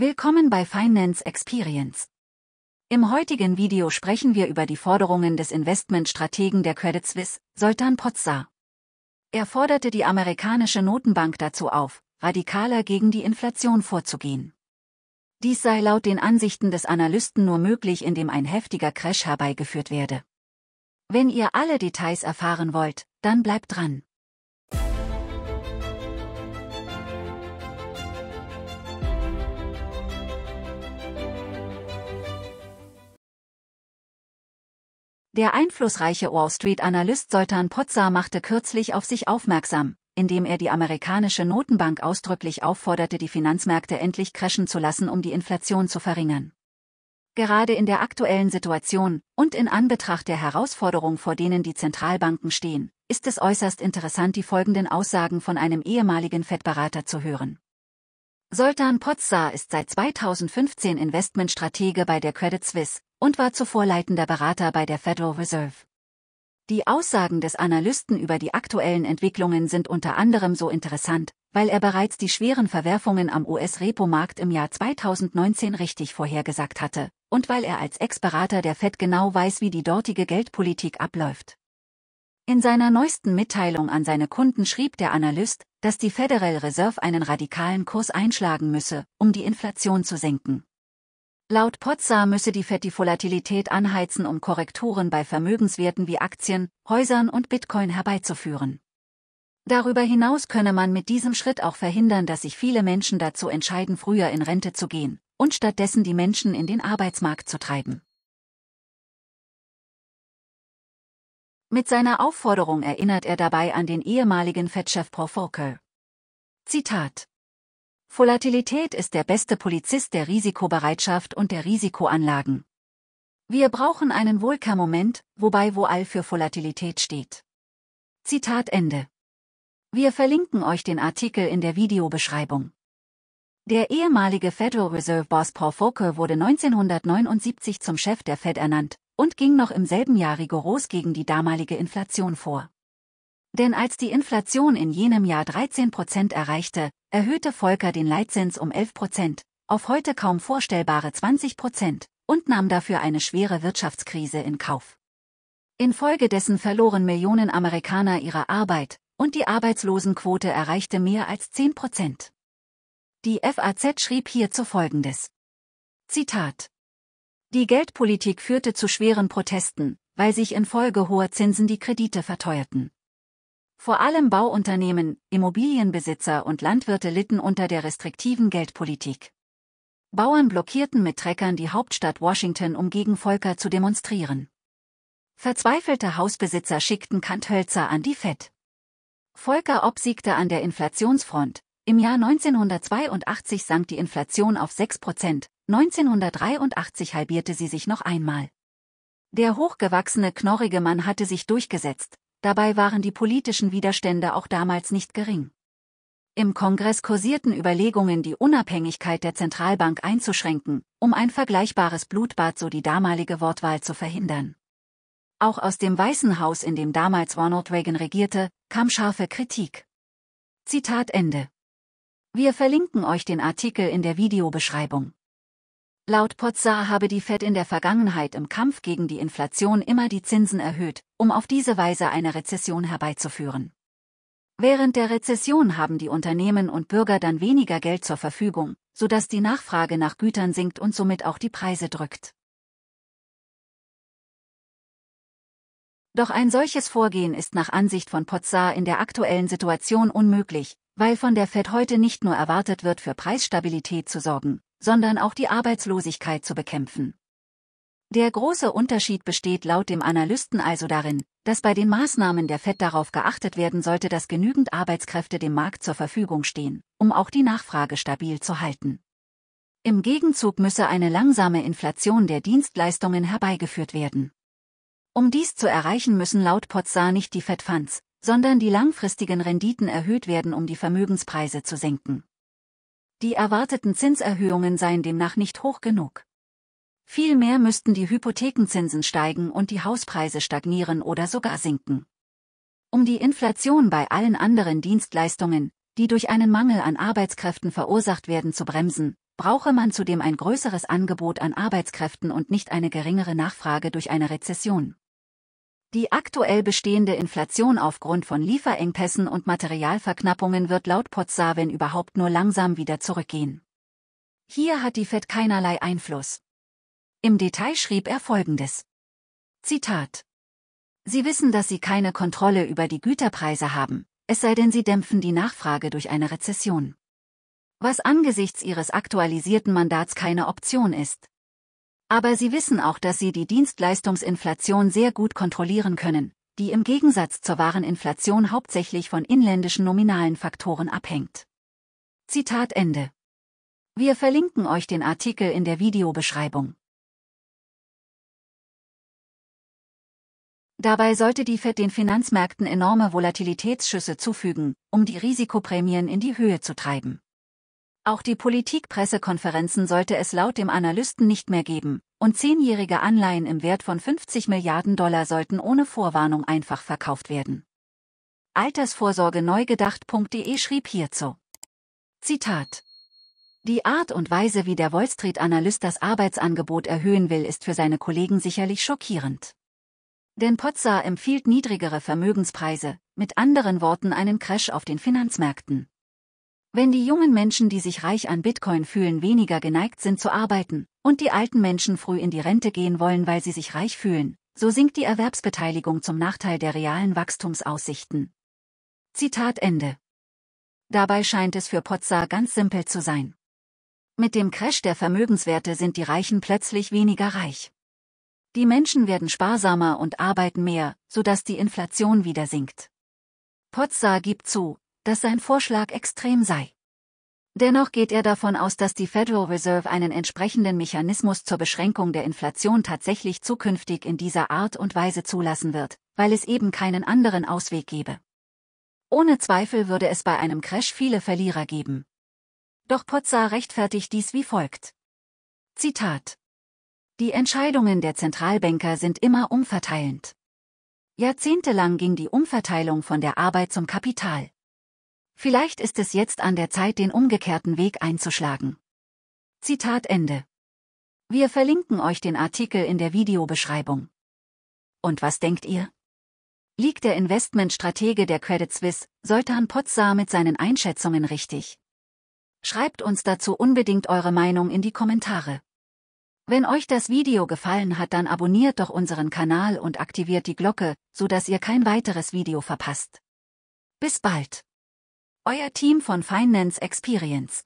Willkommen bei Finance Experience. Im heutigen Video sprechen wir über die Forderungen des Investmentstrategen der Credit Suisse, Sultan Potzar. Er forderte die amerikanische Notenbank dazu auf, radikaler gegen die Inflation vorzugehen. Dies sei laut den Ansichten des Analysten nur möglich, indem ein heftiger Crash herbeigeführt werde. Wenn ihr alle Details erfahren wollt, dann bleibt dran. Der einflussreiche Wall Street-Analyst Soltan Pozza machte kürzlich auf sich aufmerksam, indem er die amerikanische Notenbank ausdrücklich aufforderte, die Finanzmärkte endlich crashen zu lassen, um die Inflation zu verringern. Gerade in der aktuellen Situation und in Anbetracht der Herausforderung, vor denen die Zentralbanken stehen, ist es äußerst interessant, die folgenden Aussagen von einem ehemaligen Fettberater zu hören. Soltan Potzar ist seit 2015 Investmentstratege bei der Credit Suisse und war zuvor leitender Berater bei der Federal Reserve. Die Aussagen des Analysten über die aktuellen Entwicklungen sind unter anderem so interessant, weil er bereits die schweren Verwerfungen am US-Repo-Markt im Jahr 2019 richtig vorhergesagt hatte und weil er als Ex-Berater der Fed genau weiß, wie die dortige Geldpolitik abläuft. In seiner neuesten Mitteilung an seine Kunden schrieb der Analyst, dass die Federal Reserve einen radikalen Kurs einschlagen müsse, um die Inflation zu senken. Laut Potsdam müsse die Fed die Volatilität anheizen, um Korrekturen bei Vermögenswerten wie Aktien, Häusern und Bitcoin herbeizuführen. Darüber hinaus könne man mit diesem Schritt auch verhindern, dass sich viele Menschen dazu entscheiden, früher in Rente zu gehen und stattdessen die Menschen in den Arbeitsmarkt zu treiben. Mit seiner Aufforderung erinnert er dabei an den ehemaligen Fettchef Paul Volcker. Zitat. Volatilität ist der beste Polizist der Risikobereitschaft und der Risikoanlagen. Wir brauchen einen Wohlker-Moment, wobei Voal für Volatilität steht. Zitat Ende. Wir verlinken euch den Artikel in der Videobeschreibung. Der ehemalige Federal Reserve Boss Paul Volcker wurde 1979 zum Chef der Fed ernannt, und ging noch im selben Jahr rigoros gegen die damalige Inflation vor. Denn als die Inflation in jenem Jahr 13 Prozent erreichte, erhöhte Volker den Leitzins um 11 Prozent, auf heute kaum vorstellbare 20 Prozent, und nahm dafür eine schwere Wirtschaftskrise in Kauf. Infolgedessen verloren Millionen Amerikaner ihre Arbeit, und die Arbeitslosenquote erreichte mehr als 10 Prozent. Die FAZ schrieb hierzu folgendes. Zitat die Geldpolitik führte zu schweren Protesten, weil sich infolge hoher Zinsen die Kredite verteuerten. Vor allem Bauunternehmen, Immobilienbesitzer und Landwirte litten unter der restriktiven Geldpolitik. Bauern blockierten mit Treckern die Hauptstadt Washington, um gegen Volker zu demonstrieren. Verzweifelte Hausbesitzer schickten Kanthölzer an die Fed. Volker obsiegte an der Inflationsfront. Im Jahr 1982 sank die Inflation auf 6 Prozent, 1983 halbierte sie sich noch einmal. Der hochgewachsene knorrige Mann hatte sich durchgesetzt, dabei waren die politischen Widerstände auch damals nicht gering. Im Kongress kursierten Überlegungen, die Unabhängigkeit der Zentralbank einzuschränken, um ein vergleichbares Blutbad, so die damalige Wortwahl, zu verhindern. Auch aus dem Weißen Haus, in dem damals Ronald Reagan regierte, kam scharfe Kritik. Zitat Ende. Wir verlinken euch den Artikel in der Videobeschreibung. Laut Potsa habe die Fed in der Vergangenheit im Kampf gegen die Inflation immer die Zinsen erhöht, um auf diese Weise eine Rezession herbeizuführen. Während der Rezession haben die Unternehmen und Bürger dann weniger Geld zur Verfügung, sodass die Nachfrage nach Gütern sinkt und somit auch die Preise drückt. Doch ein solches Vorgehen ist nach Ansicht von Potsa in der aktuellen Situation unmöglich, weil von der Fed heute nicht nur erwartet wird, für Preisstabilität zu sorgen, sondern auch die Arbeitslosigkeit zu bekämpfen. Der große Unterschied besteht laut dem Analysten also darin, dass bei den Maßnahmen der FED darauf geachtet werden sollte, dass genügend Arbeitskräfte dem Markt zur Verfügung stehen, um auch die Nachfrage stabil zu halten. Im Gegenzug müsse eine langsame Inflation der Dienstleistungen herbeigeführt werden. Um dies zu erreichen, müssen laut Potzar nicht die Fed Funds, sondern die langfristigen Renditen erhöht werden, um die Vermögenspreise zu senken. Die erwarteten Zinserhöhungen seien demnach nicht hoch genug. Vielmehr müssten die Hypothekenzinsen steigen und die Hauspreise stagnieren oder sogar sinken. Um die Inflation bei allen anderen Dienstleistungen, die durch einen Mangel an Arbeitskräften verursacht werden, zu bremsen, brauche man zudem ein größeres Angebot an Arbeitskräften und nicht eine geringere Nachfrage durch eine Rezession. Die aktuell bestehende Inflation aufgrund von Lieferengpässen und Materialverknappungen wird laut Potsa wenn überhaupt nur langsam wieder zurückgehen. Hier hat die Fed keinerlei Einfluss. Im Detail schrieb er folgendes. Zitat. Sie wissen, dass Sie keine Kontrolle über die Güterpreise haben, es sei denn, Sie dämpfen die Nachfrage durch eine Rezession. Was angesichts Ihres aktualisierten Mandats keine Option ist. Aber sie wissen auch, dass sie die Dienstleistungsinflation sehr gut kontrollieren können, die im Gegensatz zur wahren Inflation hauptsächlich von inländischen nominalen Faktoren abhängt. Zitat Ende. Wir verlinken euch den Artikel in der Videobeschreibung. Dabei sollte die Fed den Finanzmärkten enorme Volatilitätsschüsse zufügen, um die Risikoprämien in die Höhe zu treiben. Auch die Politik-Pressekonferenzen sollte es laut dem Analysten nicht mehr geben, und zehnjährige Anleihen im Wert von 50 Milliarden Dollar sollten ohne Vorwarnung einfach verkauft werden. Altersvorsorge neugedacht.de schrieb hierzu. Zitat. Die Art und Weise, wie der Wall Street Analyst das Arbeitsangebot erhöhen will, ist für seine Kollegen sicherlich schockierend. Denn Potzer empfiehlt niedrigere Vermögenspreise, mit anderen Worten einen Crash auf den Finanzmärkten. Wenn die jungen Menschen, die sich reich an Bitcoin fühlen, weniger geneigt sind zu arbeiten und die alten Menschen früh in die Rente gehen wollen, weil sie sich reich fühlen, so sinkt die Erwerbsbeteiligung zum Nachteil der realen Wachstumsaussichten. Zitat Ende. Dabei scheint es für Potza ganz simpel zu sein. Mit dem Crash der Vermögenswerte sind die Reichen plötzlich weniger reich. Die Menschen werden sparsamer und arbeiten mehr, sodass die Inflation wieder sinkt. Potza gibt zu, dass sein Vorschlag extrem sei. Dennoch geht er davon aus, dass die Federal Reserve einen entsprechenden Mechanismus zur Beschränkung der Inflation tatsächlich zukünftig in dieser Art und Weise zulassen wird, weil es eben keinen anderen Ausweg gebe. Ohne Zweifel würde es bei einem Crash viele Verlierer geben. Doch Potzer rechtfertigt dies wie folgt. Zitat. Die Entscheidungen der Zentralbanker sind immer umverteilend. Jahrzehntelang ging die Umverteilung von der Arbeit zum Kapital. Vielleicht ist es jetzt an der Zeit, den umgekehrten Weg einzuschlagen. Zitat Ende. Wir verlinken euch den Artikel in der Videobeschreibung. Und was denkt ihr? Liegt der Investmentstratege der Credit Suisse, Soltan Potzar, mit seinen Einschätzungen richtig? Schreibt uns dazu unbedingt eure Meinung in die Kommentare. Wenn euch das Video gefallen hat, dann abonniert doch unseren Kanal und aktiviert die Glocke, so dass ihr kein weiteres Video verpasst. Bis bald! Euer Team von Finance Experience.